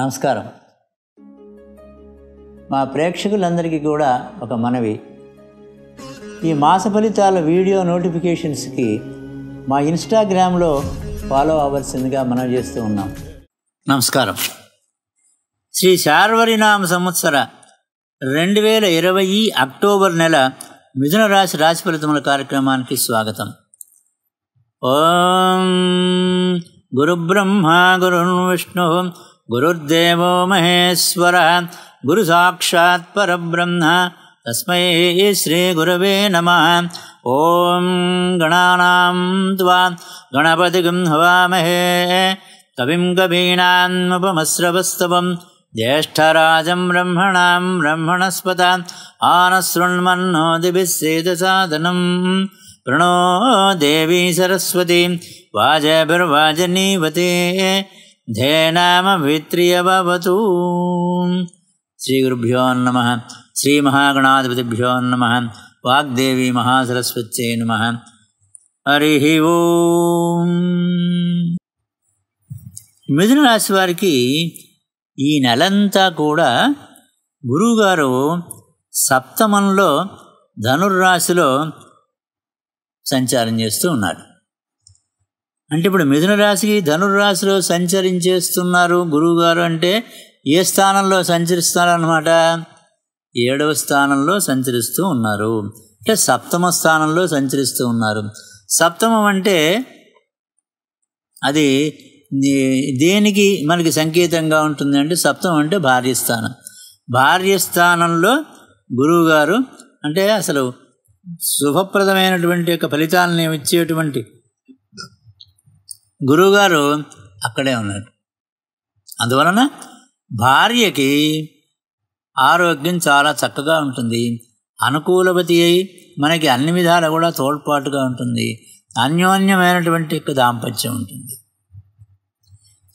నమస్కారం మా ప్రేక్షకులందరికీ కూడా ఒక మనవి ఈ మాస ఫలితాల వీడియో నోటిఫికేషన్స్కి మా ఇన్స్టాగ్రామ్లో ఫాలో అవ్వాల్సిందిగా మనం చేస్తూ ఉన్నాం నమస్కారం శ్రీ శార్వరినామ సంవత్సర రెండు వేల ఇరవై అక్టోబర్ నెల మిథున రాశి రాశి ఫలితముల కార్యక్రమానికి స్వాగతం ఓం గురుబ్రహ్మ గురు విష్ణు गुरुर्देवो महेश्वरः परब्रह्म तस्मै श्रीगुरवे नमः ॐ गणानां त्वा गणपतिगं हवामहे कविं कवीणान्मुपमस्रवस्तवं ज्येष्ठराजं ब्रह्मणां ब्रह्मणस्पताम् आनशृण्मन्नो दिभिश्चेदसाधनं प्रणो देवी सरस्वती वाजभिर्वाजनीवते ధేనామవిత్రియవతూ శ్రీగురుభ్యో నమ శ్రీ మహాగణాధిపతిభ్యో నమ వాగ్దేవి మహాసరస్వత్యై నమ హరి ఓం మిథున రాశి వారికి ఈ నెలంతా కూడా గురువుగారు సప్తమంలో ధనుర్రాశిలో సంచారం చేస్తూ ఉన్నారు అంటే ఇప్పుడు మిథున రాశికి ధనుర్రాశిలో సంచరించేస్తున్నారు గురువుగారు అంటే ఏ స్థానంలో సంచరిస్తున్నారనమాట ఏడవ స్థానంలో సంచరిస్తూ ఉన్నారు అంటే సప్తమ స్థానంలో సంచరిస్తూ ఉన్నారు సప్తమం అంటే అది దేనికి మనకి సంకేతంగా ఉంటుంది అంటే సప్తమం అంటే భార్యస్థానం భార్యస్థానంలో గురువుగారు అంటే అసలు శుభప్రదమైనటువంటి యొక్క ఫలితాలను ఇచ్చేటువంటి గురువుగారు అక్కడే ఉన్నారు అందువలన భార్యకి ఆరోగ్యం చాలా చక్కగా ఉంటుంది అనుకూలవతి అయి మనకి అన్ని విధాలు కూడా తోడ్పాటుగా ఉంటుంది అన్యోన్యమైనటువంటి దాంపత్యం ఉంటుంది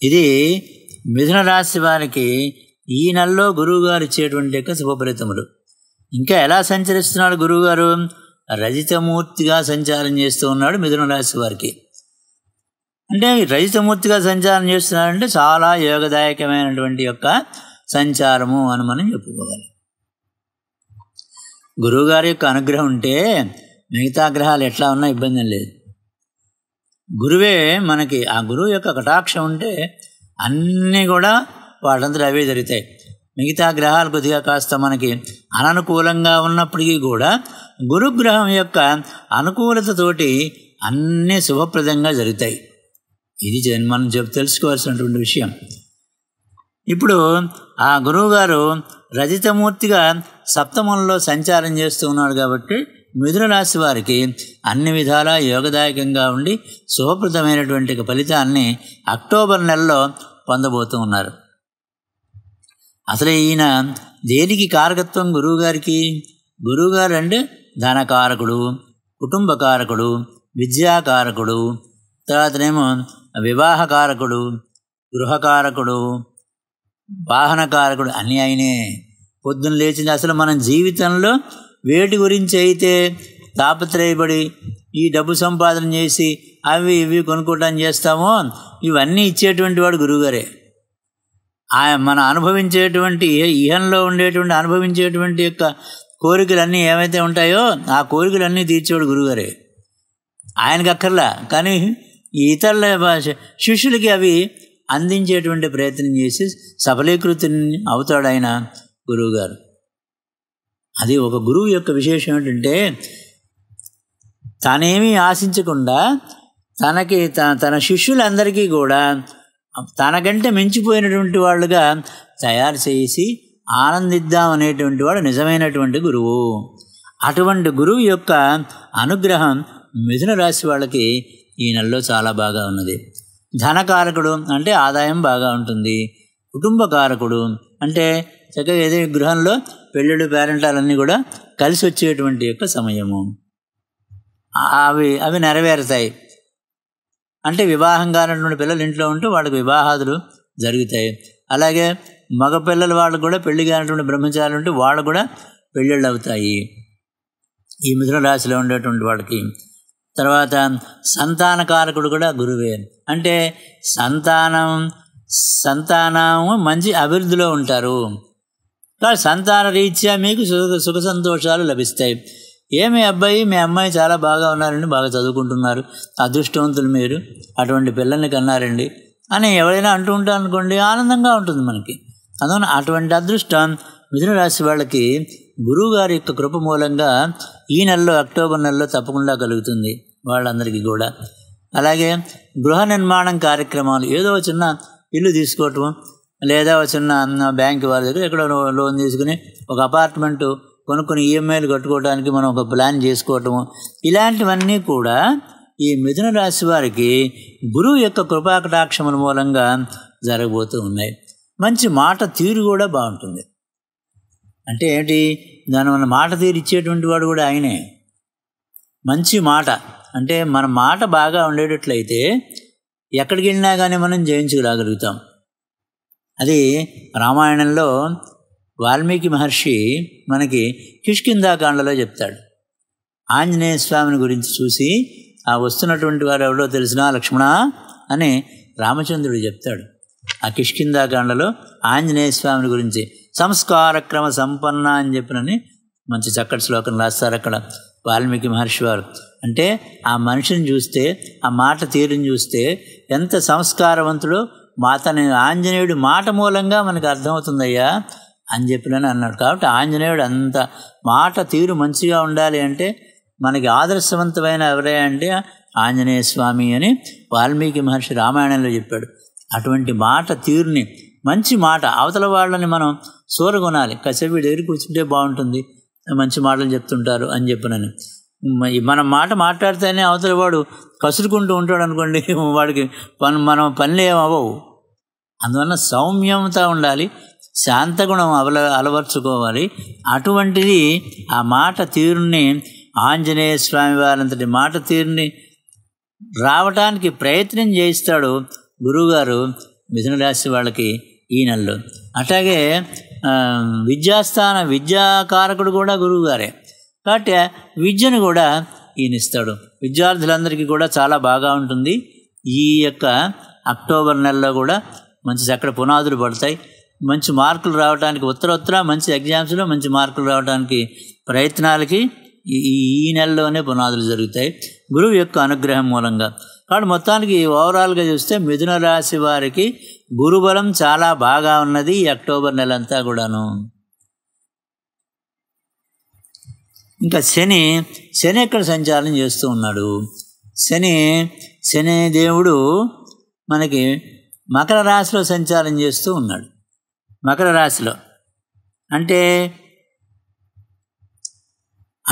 ఇది మిథున రాశి వారికి ఈ నెలలో గురువుగారు ఇచ్చేటువంటి యొక్క శుభ ఫలితములు ఇంకా ఎలా సంచరిస్తున్నాడు గురువుగారు రజితమూర్తిగా సంచారం చేస్తూ ఉన్నాడు మిథున రాశి వారికి అంటే రజితమూర్తిగా సంచారం చేస్తున్నారంటే చాలా యోగదాయకమైనటువంటి యొక్క సంచారము అని మనం చెప్పుకోవాలి గురువుగారి యొక్క అనుగ్రహం ఉంటే మిగతా గ్రహాలు ఎట్లా ఉన్నా ఇబ్బంది లేదు గురువే మనకి ఆ గురువు యొక్క కటాక్షం ఉంటే అన్నీ కూడా వాళ్ళందరూ అవే జరుగుతాయి మిగతా గ్రహాలు కొద్దిగా కాస్త మనకి అననుకూలంగా ఉన్నప్పటికీ కూడా గురుగ్రహం యొక్క అనుకూలతతోటి అన్నీ శుభప్రదంగా జరుగుతాయి ఇది మనం చెప్ తెలుసుకోవాల్సినటువంటి విషయం ఇప్పుడు ఆ గురువుగారు రజితమూర్తిగా సప్తమంలో సంచారం చేస్తూ ఉన్నాడు కాబట్టి మిథున రాశి వారికి అన్ని విధాలా యోగదాయకంగా ఉండి శుభప్రదమైనటువంటి ఫలితాన్ని అక్టోబర్ నెలలో పొందబోతూ ఉన్నారు అసలు ఈయన దేనికి కారకత్వం గురువుగారికి గురువుగారు అంటే ధనకారకుడు కుటుంబకారకుడు విద్యాకారకుడు తర్వాతనేమో వివాహకారకుడు గృహకారకుడు వాహనకారకుడు అన్నీ ఆయనే పొద్దున లేచింది అసలు మన జీవితంలో వేటి గురించి అయితే తాపత్రయపడి ఈ డబ్బు సంపాదన చేసి అవి ఇవి కొనుక్కోవటం చేస్తామో ఇవన్నీ ఇచ్చేటువంటి వాడు గురువుగారే ఆయన మనం అనుభవించేటువంటి ఇహంలో ఉండేటువంటి అనుభవించేటువంటి యొక్క కోరికలన్నీ ఏమైతే ఉంటాయో ఆ కోరికలన్నీ తీర్చేవాడు గురువుగారే ఆయనకి అక్కర్లా కానీ ఇతరుల భాష శిష్యులకి అవి అందించేటువంటి ప్రయత్నం చేసి సఫలీకృతి అవుతాడు ఆయన గురువుగారు అది ఒక గురువు యొక్క విశేషం ఏంటంటే తనేమీ ఆశించకుండా తనకి తన శిష్యులందరికీ కూడా తనకంటే మించిపోయినటువంటి వాళ్ళుగా తయారు చేసి ఆనందిద్దాం అనేటువంటి వాడు నిజమైనటువంటి గురువు అటువంటి గురువు యొక్క అనుగ్రహం మిథున రాశి వాళ్ళకి ఈ నెలలో చాలా బాగా ఉన్నది ధనకారకుడు అంటే ఆదాయం బాగా ఉంటుంది కుటుంబ కారకుడు అంటే చక్కగా ఏదో గృహంలో పెళ్ళిళ్ళు పేరెంటాలన్నీ కూడా కలిసి వచ్చేటువంటి యొక్క సమయము అవి అవి నెరవేరుతాయి అంటే వివాహం కానటువంటి పిల్లలు ఇంట్లో ఉంటూ వాళ్ళకి వివాహాదులు జరుగుతాయి అలాగే మగ పిల్లలు వాళ్ళకు కూడా పెళ్లి కానటువంటి బ్రహ్మచారులు ఉంటే వాళ్ళు కూడా పెళ్ళిళ్ళు అవుతాయి ఈ మిథున రాశిలో ఉండేటువంటి వాళ్ళకి తర్వాత సంతానకారకుడు కూడా గురువే అంటే సంతానం సంతానము మంచి అభివృద్ధిలో ఉంటారు సంతాన రీత్యా మీకు సుఖ సుఖ సంతోషాలు లభిస్తాయి ఏమి అబ్బాయి మీ అమ్మాయి చాలా బాగా ఉన్నారండి బాగా చదువుకుంటున్నారు అదృష్టవంతులు మీరు అటువంటి పిల్లల్ని కన్నారండి అని ఎవరైనా అంటూ ఉంటారు అనుకోండి ఆనందంగా ఉంటుంది మనకి అందువల్ల అటువంటి అదృష్టం మిథున రాశి వాళ్ళకి గురువు గారి యొక్క కృప మూలంగా ఈ నెలలో అక్టోబర్ నెలలో తప్పకుండా కలుగుతుంది వాళ్ళందరికీ కూడా అలాగే గృహ నిర్మాణం కార్యక్రమాలు ఏదో చిన్న ఇల్లు తీసుకోవటం లేదా చిన్న బ్యాంక్ వాళ్ళ దగ్గర ఎక్కడ లోన్ తీసుకుని ఒక అపార్ట్మెంటు కొనుక్కుని ఈఎంఐలు కట్టుకోవడానికి మనం ఒక ప్లాన్ చేసుకోవటము ఇలాంటివన్నీ కూడా ఈ మిథున రాశి వారికి గురువు యొక్క కృపాకటాక్షముల మూలంగా జరగబోతూ ఉన్నాయి మంచి మాట తీరు కూడా బాగుంటుంది అంటే ఏమిటి దాని మన మాట తీరు ఇచ్చేటువంటి వాడు కూడా ఆయనే మంచి మాట అంటే మన మాట బాగా ఉండేటట్లయితే ఎక్కడికి వెళ్ళినా కానీ మనం జయించుకురాగలుగుతాం అది రామాయణంలో వాల్మీకి మహర్షి మనకి కిష్కిందాకాండలో చెప్తాడు ఆంజనేయ స్వామిని గురించి చూసి ఆ వస్తున్నటువంటి వారు ఎవడో తెలిసినా లక్ష్మణ అని రామచంద్రుడు చెప్తాడు ఆ కిష్కిందాకాండలో ఆంజనేయ స్వామిని గురించి సంస్కారక్రమ సంపన్న అని చెప్పినని మంచి చక్కటి శ్లోకం రాస్తారు అక్కడ వాల్మీకి మహర్షి వారు అంటే ఆ మనిషిని చూస్తే ఆ మాట తీరుని చూస్తే ఎంత సంస్కారవంతుడో అతని ఆంజనేయుడు మాట మూలంగా మనకు అర్థమవుతుందయ్యా అని చెప్పినని అన్నాడు కాబట్టి ఆంజనేయుడు అంత మాట తీరు మంచిగా ఉండాలి అంటే మనకి ఆదర్శవంతమైన ఎవరే అంటే ఆంజనేయ స్వామి అని వాల్మీకి మహర్షి రామాయణంలో చెప్పాడు అటువంటి మాట తీరుని మంచి మాట అవతల వాళ్ళని మనం సూరగొనాలి కాసేపు వీడు దగ్గర కూర్చుంటే బాగుంటుంది మంచి మాటలు చెప్తుంటారు అని చెప్పినని మనం మాట మాట్లాడితేనే అవతల వాడు కసురుకుంటూ ఉంటాడు అనుకోండి వాడికి పని మనం పనులు ఏమవ్వవు అందువల్ల సౌమ్యత ఉండాలి శాంతగుణం అవల అలవర్చుకోవాలి అటువంటిది ఆ మాట తీరుని ఆంజనేయ స్వామి వారంతటి మాట తీరుని రావటానికి ప్రయత్నం చేయిస్తాడు గురువుగారు మిథున రాశి వాళ్ళకి ఈ నెలలో అట్లాగే విద్యాస్థాన విద్యాకారకుడు కూడా గురువు గారే కాబట్టి విద్యను కూడా ఈయనిస్తాడు విద్యార్థులందరికీ కూడా చాలా బాగా ఉంటుంది ఈ యొక్క అక్టోబర్ నెలలో కూడా మంచి చక్కడ పునాదులు పడతాయి మంచి మార్కులు రావడానికి ఉత్తర ఉత్తర మంచి ఎగ్జామ్స్లో మంచి మార్కులు రావడానికి ప్రయత్నాలకి ఈ నెలలోనే పునాదులు జరుగుతాయి గురువు యొక్క అనుగ్రహం మూలంగా కాబట్టి మొత్తానికి ఓవరాల్గా చూస్తే మిథున రాశి వారికి గురుబలం చాలా బాగా ఉన్నది ఈ అక్టోబర్ నెల అంతా కూడాను ఇంకా శని శని ఎక్కడ సంచారం చేస్తూ ఉన్నాడు శని శని దేవుడు మనకి మకర రాశిలో సంచారం చేస్తూ ఉన్నాడు మకర రాశిలో అంటే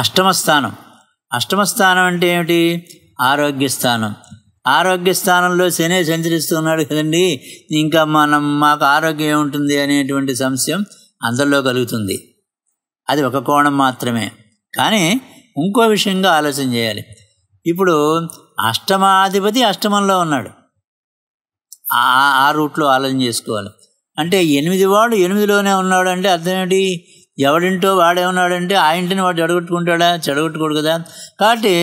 అష్టమ స్థానం అష్టమ స్థానం అంటే ఏమిటి ఆరోగ్య స్థానం ఆరోగ్య స్థానంలో శనే సంచరిస్తున్నాడు కదండి ఇంకా మనం మాకు ఆరోగ్యం ఏముంటుంది అనేటువంటి సంశయం అందరిలో కలుగుతుంది అది ఒక కోణం మాత్రమే కానీ ఇంకో విషయంగా ఆలోచన చేయాలి ఇప్పుడు అష్టమాధిపతి అష్టమంలో ఉన్నాడు ఆ రూట్లో ఆలోచన చేసుకోవాలి అంటే ఎనిమిది వాడు ఎనిమిదిలోనే ఉన్నాడు అంటే అర్థం ఏంటి ఎవడింటో వాడే ఉన్నాడంటే ఆ ఇంటిని వాడు చెడగొట్టుకుంటాడా చెడగొట్టుకోడు కదా కాబట్టి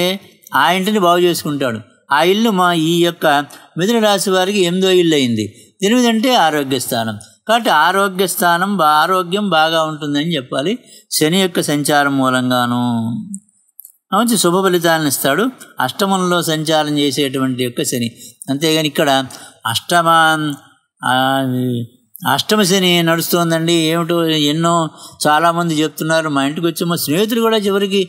ఆ ఇంటిని బాగు చేసుకుంటాడు ఆ ఇల్లు మా ఈ యొక్క మిథున రాశి వారికి ఎనిమిదో ఇల్లు అయింది ఎనిమిది అంటే ఆరోగ్య స్థానం కాబట్టి ఆరోగ్య స్థానం ఆరోగ్యం బాగా ఉంటుందని చెప్పాలి శని యొక్క సంచారం మూలంగాను మంచి శుభ ఫలితాలను ఇస్తాడు అష్టమంలో సంచారం చేసేటువంటి యొక్క శని అంతేగాని ఇక్కడ అష్టమ అష్టమ శని నడుస్తోందండి ఏమిటో ఎన్నో చాలామంది చెప్తున్నారు మా ఇంటికి వచ్చి మా స్నేహితులు కూడా చివరికి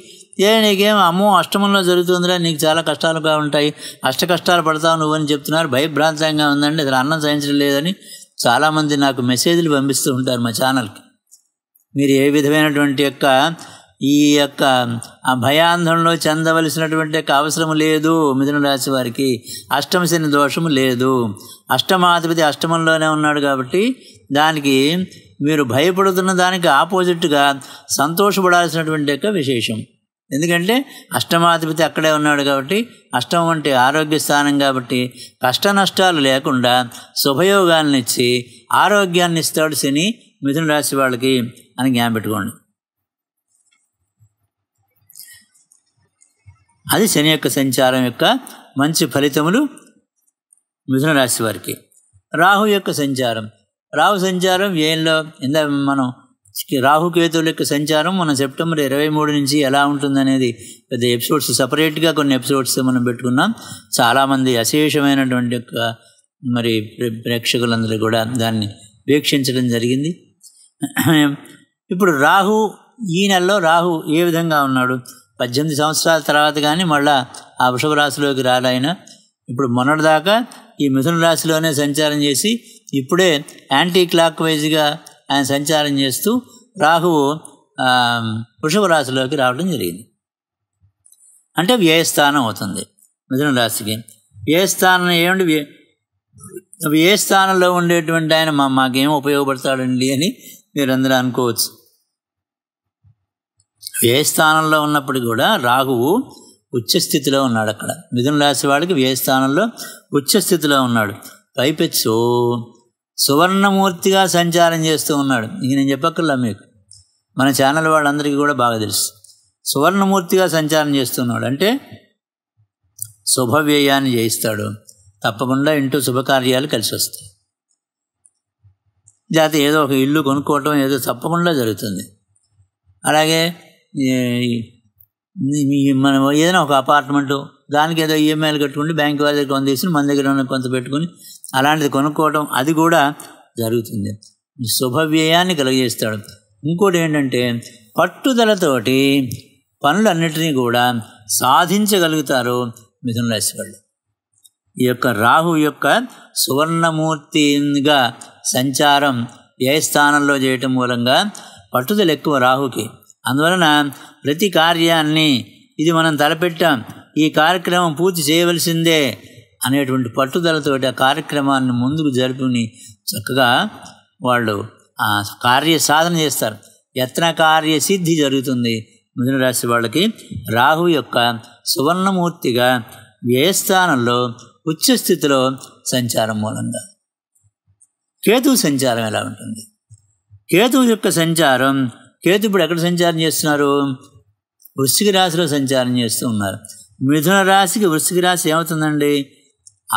ఏ నీకేం అమ్మో అష్టమంలో జరుగుతుందిరా నీకు చాలా కష్టాలుగా ఉంటాయి అష్ట కష్టాలు పడతావు అని చెప్తున్నారు భయభ్రాంతంగా ఉందండి ఇతను అన్నం సహించడం లేదని చాలామంది నాకు మెసేజ్లు పంపిస్తూ ఉంటారు మా ఛానల్కి మీరు ఏ విధమైనటువంటి యొక్క ఈ యొక్క ఆ భయాంధంలో చెందవలసినటువంటి యొక్క అవసరం లేదు మిథున రాశి వారికి అష్టమశని దోషము లేదు అష్టమాధిపతి అష్టమంలోనే ఉన్నాడు కాబట్టి దానికి మీరు భయపడుతున్న దానికి ఆపోజిట్గా సంతోషపడాల్సినటువంటి యొక్క విశేషం ఎందుకంటే అష్టమాధిపతి అక్కడే ఉన్నాడు కాబట్టి అష్టం వంటి ఆరోగ్య స్థానం కాబట్టి కష్ట నష్టాలు లేకుండా శుభయోగాలను ఇచ్చి ఆరోగ్యాన్ని ఇస్తాడు శని మిథున రాశి వాళ్ళకి అని పెట్టుకోండి అది శని యొక్క సంచారం యొక్క మంచి ఫలితములు మిథున రాశి వారికి రాహు యొక్క సంచారం రాహు సంచారం ఏంలో ఇందా మనం రాహుకేతువుల యొక్క సంచారం మన సెప్టెంబర్ ఇరవై మూడు నుంచి ఎలా ఉంటుందనేది పెద్ద ఎపిసోడ్స్ సపరేట్గా కొన్ని ఎపిసోడ్స్ మనం పెట్టుకున్నాం చాలామంది అశేషమైనటువంటి యొక్క మరి ప్రేక్షకులందరూ కూడా దాన్ని వీక్షించడం జరిగింది ఇప్పుడు రాహు ఈ నెలలో రాహు ఏ విధంగా ఉన్నాడు పద్దెనిమిది సంవత్సరాల తర్వాత కానీ మళ్ళా ఆ వృషభ రాశిలోకి రాలైన ఇప్పుడు మొన్నటిదాకా ఈ మిథున రాశిలోనే సంచారం చేసి ఇప్పుడే యాంటీ క్లాక్ వైజ్గా ఆయన సంచారం చేస్తూ రాహువు వృషభ రాశిలోకి రావడం జరిగింది అంటే వ్యయస్థానం అవుతుంది మిథున రాశికి వ్యయస్థానం ఏమిటి ఏ స్థానంలో ఉండేటువంటి ఆయన మా మాకేం ఉపయోగపడతాడండి అని మీరందరూ అనుకోవచ్చు ఏ స్థానంలో ఉన్నప్పటికీ కూడా రాహువు ఉచ్చస్థితిలో ఉన్నాడు అక్కడ మిథున రాశి వాడికి వ్యయస్థానంలో ఉచ్చస్థితిలో ఉన్నాడు పైపెచ్చు సువర్ణమూర్తిగా సంచారం చేస్తూ ఉన్నాడు ఇంక నేను చెప్పక్కర్లా మీకు మన ఛానల్ వాళ్ళందరికీ కూడా బాగా తెలుసు సువర్ణమూర్తిగా సంచారం చేస్తున్నాడు అంటే శుభవ్యయాన్ని చేయిస్తాడు తప్పకుండా ఇంటూ శుభకార్యాలు కలిసి వస్తాయి లేకపోతే ఏదో ఒక ఇల్లు కొనుక్కోవటం ఏదో తప్పకుండా జరుగుతుంది అలాగే మనం ఏదైనా ఒక అపార్ట్మెంటు దానికి ఏదో ఈఎంఐలు కట్టుకుని బ్యాంక్ వాళ్ళ దగ్గర కొంత తీసుకుని మన దగ్గర ఉన్న కొంత పెట్టుకుని అలాంటిది కొనుక్కోవడం అది కూడా జరుగుతుంది శుభవ్యయాన్ని కలుగజేస్తాడు ఇంకోటి ఏంటంటే పట్టుదలతోటి పనులన్నిటినీ కూడా సాధించగలుగుతారు మిథున రాశి వాళ్ళు ఈ యొక్క రాహు యొక్క సువర్ణమూర్తిగా సంచారం ఏ స్థానంలో చేయటం మూలంగా పట్టుదల ఎక్కువ రాహుకి అందువలన ప్రతి కార్యాన్ని ఇది మనం తలపెట్టాం ఈ కార్యక్రమం పూర్తి చేయవలసిందే అనేటువంటి పట్టుదలతోటి ఆ కార్యక్రమాన్ని ముందుకు జరుపుని చక్కగా వాళ్ళు ఆ కార్య సాధన చేస్తారు యత్న కార్య సిద్ధి జరుగుతుంది మిథున రాశి వాళ్ళకి రాహు యొక్క సువర్ణమూర్తిగా వ్యయస్థానంలో ఉచ్చస్థితిలో సంచారం మూలంగా కేతు సంచారం ఎలా ఉంటుంది కేతు యొక్క సంచారం కేతు ఇప్పుడు ఎక్కడ సంచారం చేస్తున్నారు వృశ్చిక రాశిలో సంచారం చేస్తూ ఉన్నారు మిథున రాశికి వృశ్చిక రాశి ఏమవుతుందండి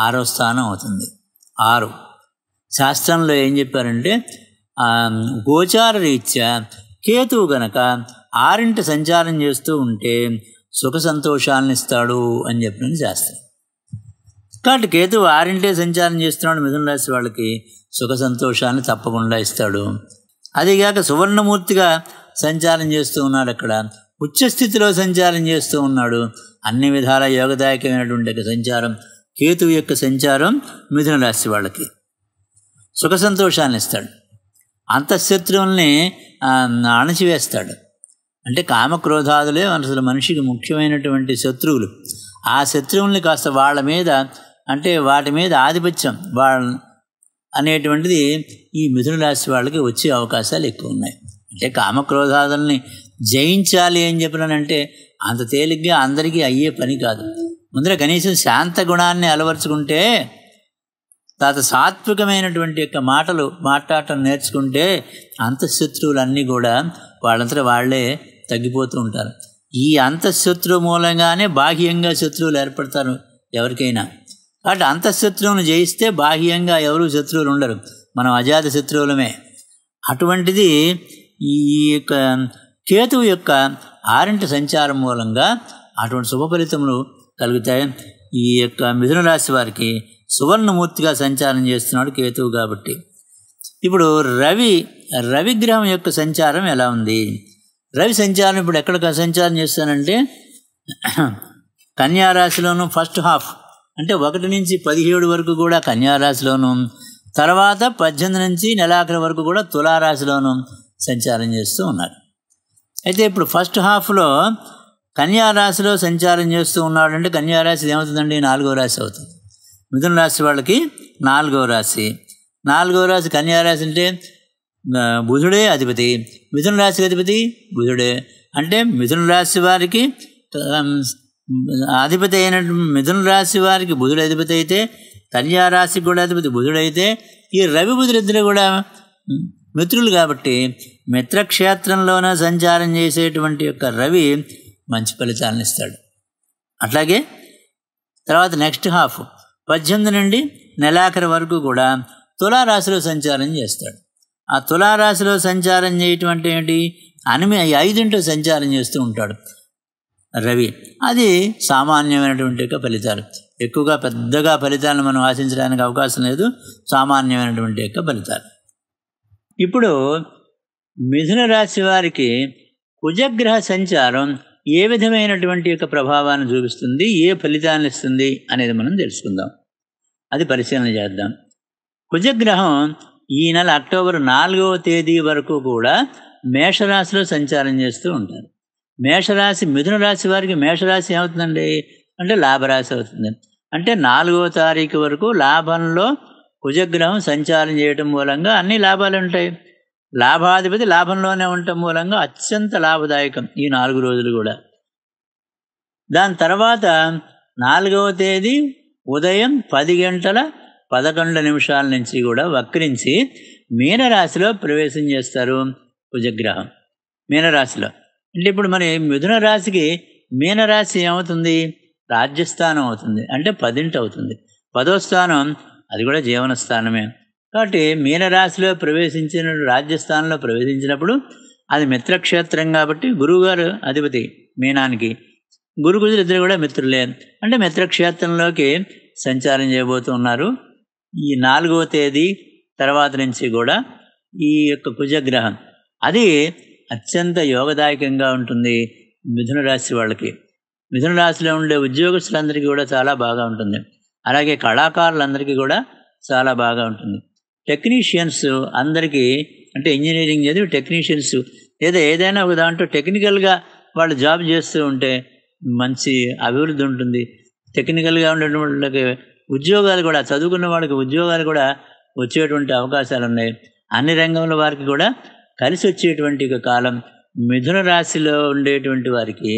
ఆరో స్థానం అవుతుంది ఆరు శాస్త్రంలో ఏం చెప్పారంటే గోచార రీత్యా కేతువు గనక ఆరింటి సంచారం చేస్తూ ఉంటే సుఖ సంతోషాలను ఇస్తాడు అని చెప్పిన శాస్త్రం కాబట్టి కేతువు ఆరింటే సంచారం చేస్తున్నాడు మిథున రాశి వాళ్ళకి సుఖ సంతోషాన్ని తప్పకుండా ఇస్తాడు అదిగాక సువర్ణమూర్తిగా సంచారం చేస్తూ ఉన్నాడు అక్కడ ఉచ్చస్థితిలో సంచారం చేస్తూ ఉన్నాడు అన్ని విధాల యోగదాయకమైనటువంటి సంచారం కేతువు యొక్క సంచారం మిథున రాశి వాళ్ళకి సుఖ సంతోషాన్ని ఇస్తాడు అంతఃశత్రువుల్ని అణచివేస్తాడు అంటే కామక్రోధాదులే అసలు మనిషికి ముఖ్యమైనటువంటి శత్రువులు ఆ శత్రువుల్ని కాస్త వాళ్ళ మీద అంటే వాటి మీద ఆధిపత్యం వాళ్ళ అనేటువంటిది ఈ మిథున రాశి వాళ్ళకి వచ్చే అవకాశాలు ఎక్కువ ఉన్నాయి అంటే కామక్రోధాదుల్ని జయించాలి అని చెప్పినానంటే అంత తేలిగ్గా అందరికీ అయ్యే పని కాదు ముందర కనీసం శాంత గుణాన్ని అలవరుచుకుంటే తాత సాత్వికమైనటువంటి యొక్క మాటలు మాట్లాడటం నేర్చుకుంటే అంతఃశత్రువులన్నీ కూడా వాళ్ళంతా వాళ్ళే తగ్గిపోతూ ఉంటారు ఈ అంతఃశత్రువు మూలంగానే బాహ్యంగా శత్రువులు ఏర్పడతారు ఎవరికైనా కాబట్టి అంతఃశత్రువును జయిస్తే బాహ్యంగా ఎవరు శత్రువులు ఉండరు మనం అజాత శత్రువులమే అటువంటిది ఈ యొక్క కేతువు యొక్క ఆరింటి సంచారం మూలంగా అటువంటి శుభ ఫలితములు కలుగుతాయి ఈ యొక్క మిథున రాశి వారికి సువర్ణమూర్తిగా సంచారం చేస్తున్నాడు కేతువు కాబట్టి ఇప్పుడు రవి రవిగ్రహం యొక్క సంచారం ఎలా ఉంది రవి సంచారం ఇప్పుడు ఎక్కడ సంచారం చేస్తానంటే కన్యారాశిలోను ఫస్ట్ హాఫ్ అంటే ఒకటి నుంచి పదిహేడు వరకు కూడా కన్యారాశిలోను తర్వాత పద్దెనిమిది నుంచి నెలాఖరి వరకు కూడా తులారాశిలోను సంచారం చేస్తూ ఉన్నారు అయితే ఇప్పుడు ఫస్ట్ హాఫ్లో కన్యారాశిలో సంచారం చేస్తూ ఉన్నాడంటే కన్యారాశి ఏమవుతుందండి నాలుగవ రాశి అవుతుంది మిథున రాశి వాళ్ళకి నాలుగవ రాశి నాలుగవ రాశి కన్యారాశి అంటే బుధుడే అధిపతి మిథున రాశికి అధిపతి బుధుడే అంటే మిథున రాశి వారికి అధిపతి అయిన మిథున రాశి వారికి బుధుడు అధిపతి అయితే కన్యా రాశికి కూడా అధిపతి బుధుడైతే ఈ రవి బుధుడిద్దరు కూడా మిత్రులు కాబట్టి మిత్రక్షేత్రంలోనే సంచారం చేసేటువంటి యొక్క రవి మంచి ఫలితాలను ఇస్తాడు అట్లాగే తర్వాత నెక్స్ట్ హాఫ్ పద్దెనిమిది నుండి నెలాఖరి వరకు కూడా తులారాశిలో సంచారం చేస్తాడు ఆ తులారాశిలో సంచారం చేయటం అంటే ఏంటి అనిమి ఐదింటో సంచారం చేస్తూ ఉంటాడు రవి అది సామాన్యమైనటువంటి ఫలితాలు ఎక్కువగా పెద్దగా ఫలితాలను మనం ఆశించడానికి అవకాశం లేదు సామాన్యమైనటువంటి యొక్క ఫలితాలు ఇప్పుడు మిథున రాశి వారికి కుజగ్రహ సంచారం ఏ విధమైనటువంటి యొక్క ప్రభావాన్ని చూపిస్తుంది ఏ ఫలితాన్ని ఇస్తుంది అనేది మనం తెలుసుకుందాం అది పరిశీలన చేద్దాం కుజగ్రహం ఈ నెల అక్టోబర్ నాలుగవ తేదీ వరకు కూడా మేషరాశిలో సంచారం చేస్తూ ఉంటారు మేషరాశి మిథున రాశి వారికి మేషరాశి ఏమవుతుందండి అంటే లాభరాశి అవుతుంది అంటే నాలుగవ తారీఖు వరకు లాభంలో కుజగ్రహం సంచారం చేయడం మూలంగా అన్ని లాభాలు ఉంటాయి లాభాధిపతి లాభంలోనే ఉండటం మూలంగా అత్యంత లాభదాయకం ఈ నాలుగు రోజులు కూడా దాని తర్వాత నాలుగవ తేదీ ఉదయం పది గంటల పదకొండు నిమిషాల నుంచి కూడా వక్రించి మీనరాశిలో ప్రవేశం చేస్తారు కుజగ్రహం మీనరాశిలో అంటే ఇప్పుడు మరి మిథున రాశికి మీనరాశి ఏమవుతుంది రాజ్యస్థానం అవుతుంది అంటే పదింటి అవుతుంది పదో స్థానం అది కూడా జీవన స్థానమే కాబట్టి మీనరాశిలో ప్రవేశించిన రాజ్యస్థానంలో ప్రవేశించినప్పుడు అది మిత్రక్షేత్రం కాబట్టి గురువుగారు అధిపతి మీనానికి గురు గురు ఇద్దరు కూడా మిత్రులే అంటే మిత్రక్షేత్రంలోకి సంచారం చేయబోతున్నారు ఈ నాలుగవ తేదీ తర్వాత నుంచి కూడా ఈ యొక్క కుజగ్రహం అది అత్యంత యోగదాయకంగా ఉంటుంది మిథున రాశి వాళ్ళకి మిథున రాశిలో ఉండే ఉద్యోగస్తులందరికీ కూడా చాలా బాగా ఉంటుంది అలాగే కళాకారులందరికీ కూడా చాలా బాగా ఉంటుంది టెక్నీషియన్స్ అందరికీ అంటే ఇంజనీరింగ్ చదివి టెక్నీషియన్స్ లేదా ఏదైనా ఒక దాంట్లో టెక్నికల్గా వాళ్ళు జాబ్ చేస్తూ ఉంటే మంచి అభివృద్ధి ఉంటుంది టెక్నికల్గా ఉండేటువంటి వాళ్ళకి ఉద్యోగాలు కూడా చదువుకున్న వాళ్ళకి ఉద్యోగాలు కూడా వచ్చేటువంటి అవకాశాలు ఉన్నాయి అన్ని రంగంలో వారికి కూడా కలిసి వచ్చేటువంటి కాలం మిథున రాశిలో ఉండేటువంటి వారికి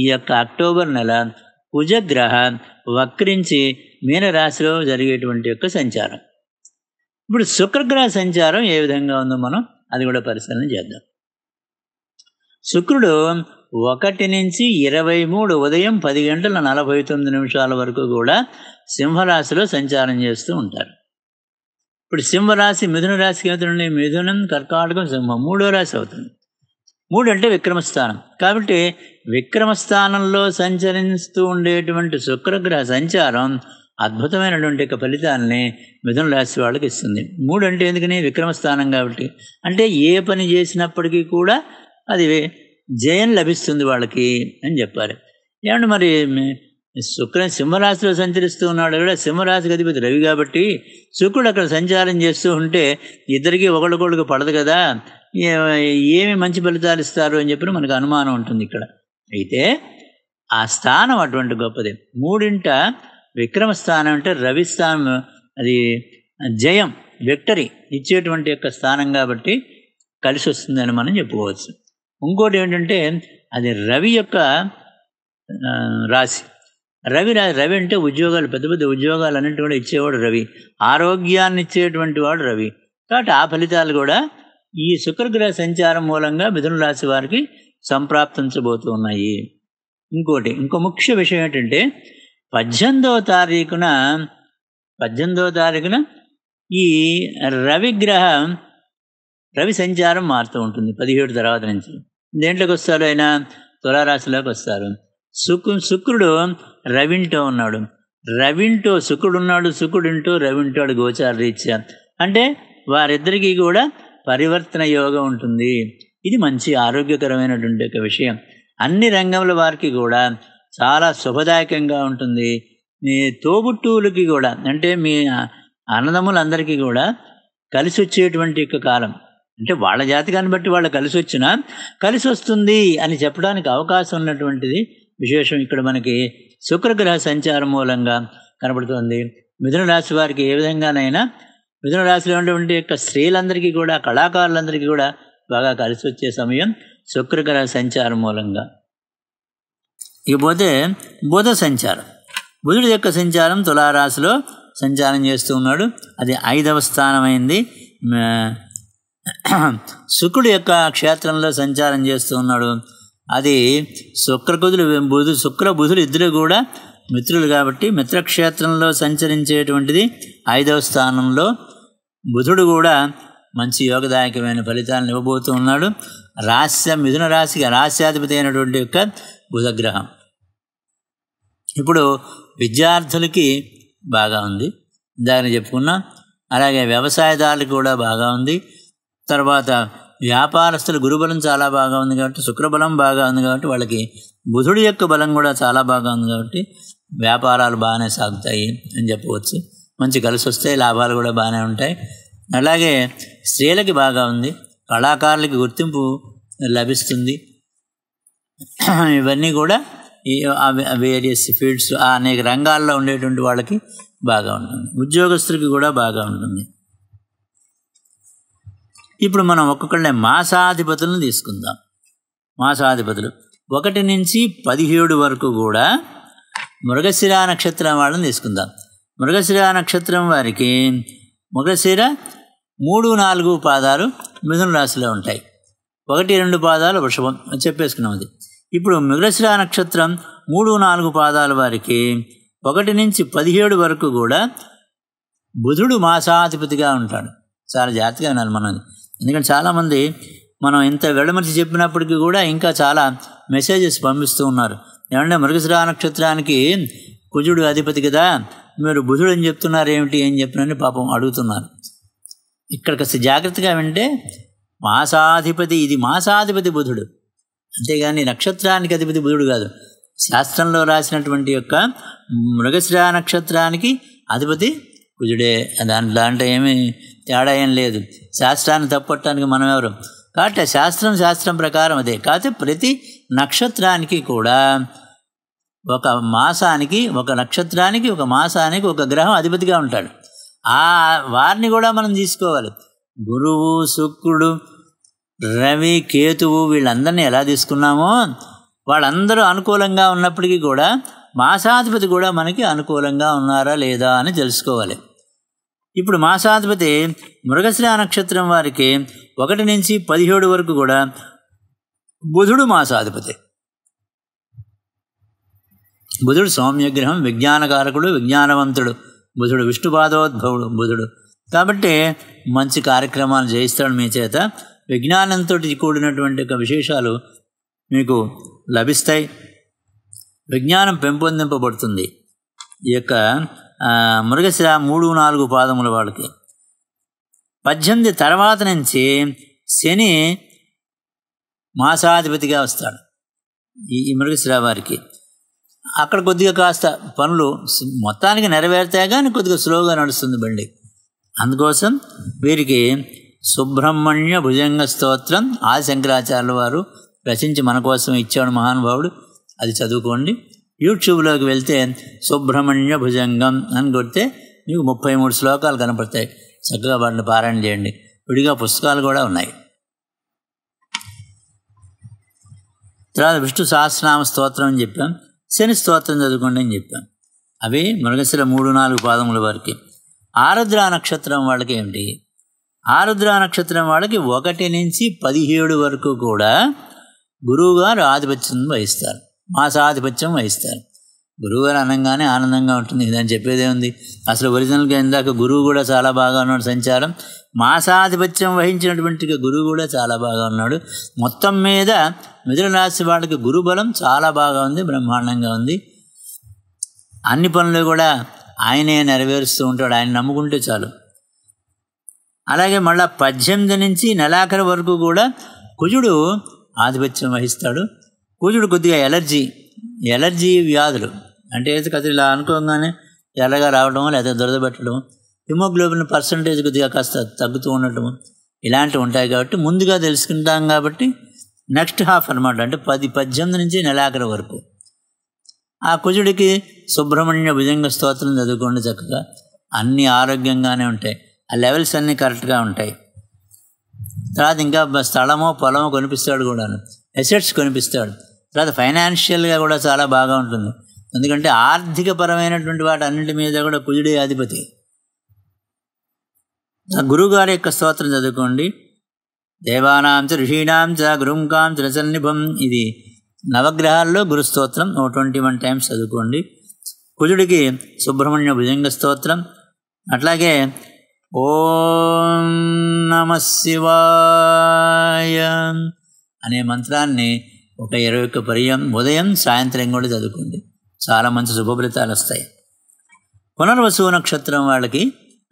ఈ యొక్క అక్టోబర్ నెల కుజగ్రహ వక్రించి మీనరాశిలో జరిగేటువంటి యొక్క సంచారం ఇప్పుడు శుక్రగ్రహ సంచారం ఏ విధంగా ఉందో మనం అది కూడా పరిశీలన చేద్దాం శుక్రుడు ఒకటి నుంచి ఇరవై మూడు ఉదయం పది గంటల నలభై తొమ్మిది నిమిషాల వరకు కూడా సింహరాశిలో సంచారం చేస్తూ ఉంటారు ఇప్పుడు సింహరాశి మిథున రాశికి అవుతుంది మిథునం కర్కాటకం సింహం మూడో రాశి అవుతుంది మూడు అంటే విక్రమస్థానం కాబట్టి విక్రమస్థానంలో సంచరిస్తూ ఉండేటువంటి శుక్రగ్రహ సంచారం అద్భుతమైనటువంటి యొక్క ఫలితాలని మిథున రాశి వాళ్ళకి ఇస్తుంది మూడు అంటే ఎందుకని విక్రమస్థానం కాబట్టి అంటే ఏ పని చేసినప్పటికీ కూడా అది జయం లభిస్తుంది వాళ్ళకి అని చెప్పారు ఏమంటే మరి శుక్రం సింహరాశిలో సంచరిస్తూ ఉన్నాడు కూడా సింహరాశికి అధిపతి రవి కాబట్టి శుక్రుడు అక్కడ సంచారం చేస్తూ ఉంటే ఇద్దరికీ ఒకళ్ళకొకళ్ళకి పడదు కదా ఏమి మంచి ఫలితాలు ఇస్తారు అని చెప్పి మనకు అనుమానం ఉంటుంది ఇక్కడ అయితే ఆ స్థానం అటువంటి గొప్పది మూడింట విక్రమ స్థానం అంటే రవి స్థానం అది జయం విక్టరీ ఇచ్చేటువంటి యొక్క స్థానం కాబట్టి కలిసి వస్తుందని మనం చెప్పుకోవచ్చు ఇంకోటి ఏంటంటే అది రవి యొక్క రాశి రవి రవి అంటే ఉద్యోగాలు పెద్ద పెద్ద ఉద్యోగాలు అన్నింటి కూడా ఇచ్చేవాడు రవి ఆరోగ్యాన్ని ఇచ్చేటువంటి వాడు రవి కాబట్టి ఆ ఫలితాలు కూడా ఈ శుక్రగ్రహ సంచారం మూలంగా మిథున రాశి వారికి సంప్రాప్తించబోతున్నాయి ఇంకోటి ఇంకో ముఖ్య విషయం ఏంటంటే పద్దెనిమిదవ తారీఖున పద్దెనిమిదవ తారీఖున ఈ రవిగ్రహం రవి సంచారం మారుతూ ఉంటుంది పదిహేడు తర్వాత నుంచి దేంట్లోకి వస్తారు ఆయన తులారాశిలోకి వస్తారు శుక్ శుక్రుడు రవింటో ఉన్నాడు రవింటో శుక్రుడు ఉన్నాడు శుక్రుడింటో రవింటోడు గోచార రీత్యా అంటే వారిద్దరికీ కూడా పరివర్తన యోగం ఉంటుంది ఇది మంచి ఆరోగ్యకరమైనటువంటి ఒక విషయం అన్ని రంగంలో వారికి కూడా చాలా శుభదాయకంగా ఉంటుంది మీ తోబుట్టువులకి కూడా అంటే మీ అన్నదమ్ములందరికీ కూడా కలిసి వచ్చేటువంటి యొక్క కాలం అంటే వాళ్ళ జాతకాన్ని బట్టి వాళ్ళు కలిసి వచ్చినా కలిసి వస్తుంది అని చెప్పడానికి అవకాశం ఉన్నటువంటిది విశేషం ఇక్కడ మనకి శుక్రగ్రహ సంచారం మూలంగా కనబడుతుంది మిథున రాశి వారికి ఏ విధంగానైనా మిథున రాశిలో ఉన్నటువంటి యొక్క స్త్రీలందరికీ కూడా కళాకారులందరికీ కూడా బాగా కలిసి వచ్చే సమయం శుక్రగ్రహ సంచారం మూలంగా ఇకపోతే బుధ సంచారం బుధుడి యొక్క సంచారం తులారాశిలో సంచారం చేస్తూ ఉన్నాడు అది ఐదవ స్థానమైంది శుక్రుడు యొక్క క్షేత్రంలో సంచారం చేస్తూ ఉన్నాడు అది బుధులు బుధు శుక్ర బుధులు ఇద్దరు కూడా మిత్రులు కాబట్టి మిత్రక్షేత్రంలో సంచరించేటువంటిది ఐదవ స్థానంలో బుధుడు కూడా మంచి యోగదాయకమైన ఫలితాలను ఇవ్వబోతూ ఉన్నాడు రాస్య మిథున రాశికి రాస్యాధిపతి అయినటువంటి యొక్క బుధగ్రహం ఇప్పుడు విద్యార్థులకి బాగా ఉంది దాన్ని చెప్పుకున్నా అలాగే వ్యవసాయదారులకు కూడా బాగా ఉంది తర్వాత వ్యాపారస్తుల గురుబలం చాలా బాగా ఉంది కాబట్టి శుక్రబలం బాగా ఉంది కాబట్టి వాళ్ళకి బుధుడి యొక్క బలం కూడా చాలా బాగా ఉంది కాబట్టి వ్యాపారాలు బాగానే సాగుతాయి అని చెప్పవచ్చు మంచి కలిసి వస్తాయి లాభాలు కూడా బాగానే ఉంటాయి అలాగే స్త్రీలకి బాగా ఉంది కళాకారులకి గుర్తింపు లభిస్తుంది ఇవన్నీ కూడా ఈ వేరియస్ ఫీల్డ్స్ అనేక రంగాల్లో ఉండేటువంటి వాళ్ళకి బాగా ఉంటుంది ఉద్యోగస్తులకి కూడా బాగా ఉంటుంది ఇప్పుడు మనం ఒక్కొక్కళ్ళే మాసాధిపతులను తీసుకుందాం మాసాధిపతులు ఒకటి నుంచి పదిహేడు వరకు కూడా మృగశిర నక్షత్రం వాళ్ళని తీసుకుందాం మృగశిర నక్షత్రం వారికి మృగశిర మూడు నాలుగు పాదాలు మిథున రాశిలో ఉంటాయి ఒకటి రెండు పాదాలు వృషభం చెప్పేసుకున్నాం అది ఇప్పుడు మృగశిర నక్షత్రం మూడు నాలుగు పాదాల వారికి ఒకటి నుంచి పదిహేడు వరకు కూడా బుధుడు మాసాధిపతిగా ఉంటాడు చాలా జాగ్రత్తగా వినాలి మనం ఎందుకంటే చాలామంది మనం ఇంత వెళ్ళమర్చి చెప్పినప్పటికీ కూడా ఇంకా చాలా మెసేజెస్ పంపిస్తూ ఉన్నారు ఏమంటే మృగశిరా నక్షత్రానికి కుజుడు అధిపతి కదా మీరు బుధుడు అని చెప్తున్నారు ఏమిటి అని చెప్పినని పాపం అడుగుతున్నారు కాస్త జాగ్రత్తగా వింటే మాసాధిపతి ఇది మాసాధిపతి బుధుడు అంతేగాని నక్షత్రానికి అధిపతి బుధుడు కాదు శాస్త్రంలో రాసినటువంటి యొక్క మృగశిరా నక్షత్రానికి అధిపతి దాని దాంట్లో అంటే తేడా ఏం లేదు శాస్త్రాన్ని తప్పట్టడానికి మనం ఎవరు కాబట్టి శాస్త్రం శాస్త్రం ప్రకారం అదే కాకపోతే ప్రతి నక్షత్రానికి కూడా ఒక మాసానికి ఒక నక్షత్రానికి ఒక మాసానికి ఒక గ్రహం అధిపతిగా ఉంటాడు ఆ వారిని కూడా మనం తీసుకోవాలి గురువు శుక్రుడు రవి కేతువు వీళ్ళందరినీ ఎలా తీసుకున్నామో వాళ్ళందరూ అనుకూలంగా ఉన్నప్పటికీ కూడా మాసాధిపతి కూడా మనకి అనుకూలంగా ఉన్నారా లేదా అని తెలుసుకోవాలి ఇప్పుడు మాసాధిపతి మృగశ్రా నక్షత్రం వారికి ఒకటి నుంచి పదిహేడు వరకు కూడా బుధుడు మాసాధిపతి బుధుడు సౌమ్యగ్రహం విజ్ఞానకారకుడు విజ్ఞానవంతుడు బుధుడు విష్ణు పాదోద్భవుడు బుధుడు కాబట్టి మంచి కార్యక్రమాలు చేయిస్తాడు మీ చేత విజ్ఞానంతో కూడినటువంటి విశేషాలు మీకు లభిస్తాయి విజ్ఞానం పెంపొందింపబడుతుంది ఈ యొక్క మృగశిర మూడు నాలుగు పాదముల వాళ్ళకి పద్దెనిమిది తర్వాత నుంచి శని మాసాధిపతిగా వస్తాడు ఈ మృగశిర వారికి అక్కడ కొద్దిగా కాస్త పనులు మొత్తానికి నెరవేరుతాయి కానీ కొద్దిగా స్లోగా నడుస్తుంది బండి అందుకోసం వీరికి సుబ్రహ్మణ్య భుజంగ స్తోత్రం ఆ శంకరాచార్యుల వారు రచించి మన కోసం ఇచ్చాడు మహానుభావుడు అది చదువుకోండి యూట్యూబ్లోకి వెళ్తే సుబ్రహ్మణ్య భుజంగం అని కొడితే మీకు ముప్పై మూడు శ్లోకాలు కనపడతాయి చక్కగా వాటిని పారాయణ చేయండి విడిగా పుస్తకాలు కూడా ఉన్నాయి తర్వాత విష్ణు సహస్రనామ స్తోత్రం అని చెప్పాం శని స్తోత్రం చదువుకోండి అని చెప్పాను అవి మృగశిల మూడు నాలుగు పాదముల వారికి ఆరుద్ర నక్షత్రం వాళ్ళకి ఏమిటి ఆరుద్ర నక్షత్రం వాళ్ళకి ఒకటి నుంచి పదిహేడు వరకు కూడా గురువుగారు ఆధిపత్యం వహిస్తారు మాసాధిపత్యం వహిస్తారు గురువు గారు అనగానే ఆనందంగా ఉంటుంది ఇదని చెప్పేదే ఉంది అసలు ఒరిజినల్గా ఇందాక గురువు కూడా చాలా బాగా ఉన్నాడు సంచారం మాసాధిపత్యం వహించినటువంటి గురువు కూడా చాలా బాగా ఉన్నాడు మొత్తం మీద మిథున రాశి వాళ్ళకి గురుబలం చాలా బాగా ఉంది బ్రహ్మాండంగా ఉంది అన్ని పనులు కూడా ఆయనే నెరవేరుస్తూ ఉంటాడు ఆయన నమ్ముకుంటే చాలు అలాగే మళ్ళీ పద్దెనిమిది నుంచి నెలాఖరు వరకు కూడా కుజుడు ఆధిపత్యం వహిస్తాడు కుజుడు కొద్దిగా ఎలర్జీ ఎలర్జీ వ్యాధులు అంటే కథ ఇలా అనుకోగానే ఎర్రగా రావడం లేదా దురద పెట్టడం హిమోగ్లోబిన్ పర్సంటేజ్ కొద్దిగా కాస్త తగ్గుతూ ఉండటం ఇలాంటివి ఉంటాయి కాబట్టి ముందుగా తెలుసుకుంటాం కాబట్టి నెక్స్ట్ హాఫ్ అనమాట అంటే పది పద్దెనిమిది నుంచి నెలాఖరి వరకు ఆ కుజుడికి సుబ్రహ్మణ్య భుజంగ స్తోత్రం చదువుకోండి చక్కగా అన్నీ ఆరోగ్యంగానే ఉంటాయి ఆ లెవెల్స్ అన్నీ కరెక్ట్గా ఉంటాయి తర్వాత ఇంకా స్థలమో పొలమో కొనిపిస్తాడు కూడా ఎసెట్స్ కొనిపిస్తాడు తర్వాత ఫైనాన్షియల్గా కూడా చాలా బాగా ఉంటుంది ఎందుకంటే ఆర్థిక పరమైనటువంటి వాటి అన్నింటి మీద కూడా కుజుడే అధిపతి గురుగారి యొక్క స్తోత్రం చదువుకోండి దేవానాంచ ఋషీణాంచ గురుంకాంచ రసన్నిభం ఇది నవగ్రహాల్లో గురుస్తోత్రం ఓ ట్వంటీ వన్ టైమ్స్ చదువుకోండి కుజుడికి సుబ్రహ్మణ్య భుజంగ స్తోత్రం అట్లాగే ఓం నమ శివాయ అనే మంత్రాన్ని ఒక ఇరవై ఒక్క పర్యం ఉదయం సాయంత్రం కూడా చదువుకోండి చాలా మంచి శుభఫలితాలు వస్తాయి పునర్వసు నక్షత్రం వాళ్ళకి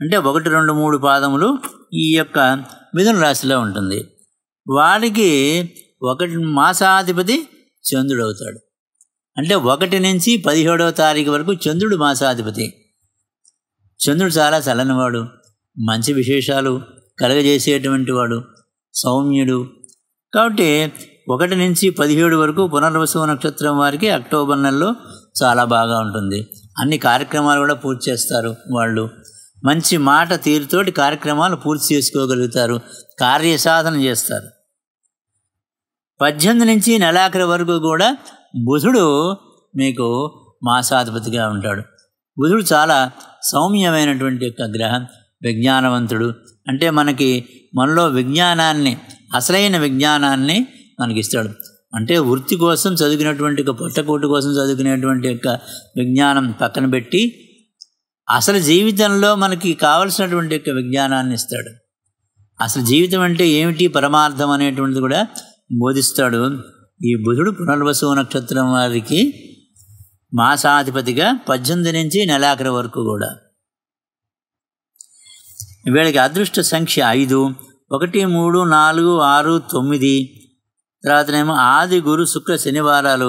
అంటే ఒకటి రెండు మూడు పాదములు ఈ యొక్క మిథున రాశిలో ఉంటుంది వాడికి ఒకటి మాసాధిపతి చంద్రుడు అవుతాడు అంటే ఒకటి నుంచి పదిహేడవ తారీఖు వరకు చంద్రుడు మాసాధిపతి చంద్రుడు చాలా చలనవాడు మంచి విశేషాలు కలగజేసేటువంటి వాడు సౌమ్యుడు కాబట్టి ఒకటి నుంచి పదిహేడు వరకు పునర్వసు నక్షత్రం వారికి అక్టోబర్ నెలలో చాలా బాగా ఉంటుంది అన్ని కార్యక్రమాలు కూడా పూర్తి చేస్తారు వాళ్ళు మంచి మాట తీరుతోటి కార్యక్రమాలు పూర్తి చేసుకోగలుగుతారు కార్యసాధన చేస్తారు పద్దెనిమిది నుంచి నెలాఖరి వరకు కూడా బుధుడు మీకు మాసాధిపతిగా ఉంటాడు బుధుడు చాలా సౌమ్యమైనటువంటి యొక్క గ్రహం విజ్ఞానవంతుడు అంటే మనకి మనలో విజ్ఞానాన్ని అసలైన విజ్ఞానాన్ని మనకి ఇస్తాడు అంటే వృత్తి కోసం చదివినటువంటి పుట్టకోటి కోసం చదివినటువంటి యొక్క విజ్ఞానం పక్కన పెట్టి అసలు జీవితంలో మనకి కావలసినటువంటి యొక్క విజ్ఞానాన్ని ఇస్తాడు అసలు జీవితం అంటే ఏమిటి పరమార్థం అనేటువంటిది కూడా బోధిస్తాడు ఈ బుధుడు పునర్వసు నక్షత్రం వారికి మాసాధిపతిగా పద్దెనిమిది నుంచి నెలాఖరి వరకు కూడా వీళ్ళకి అదృష్ట సంఖ్య ఐదు ఒకటి మూడు నాలుగు ఆరు తొమ్మిది ఏమో ఆది గురు శుక్ర శనివారాలు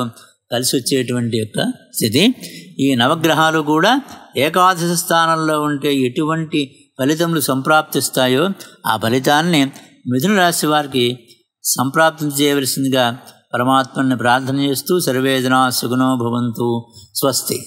కలిసి వచ్చేటువంటి యొక్క స్థితి ఈ నవగ్రహాలు కూడా ఏకాదశ స్థానంలో ఉంటే ఎటువంటి ఫలితములు సంప్రాప్తిస్తాయో ఆ ఫలితాన్ని మిథున రాశి వారికి సంప్రాప్తం చేయవలసిందిగా పరమాత్మని ప్రార్థన చేస్తూ సర్వేదనా సుగుణో భవంతు స్వస్తి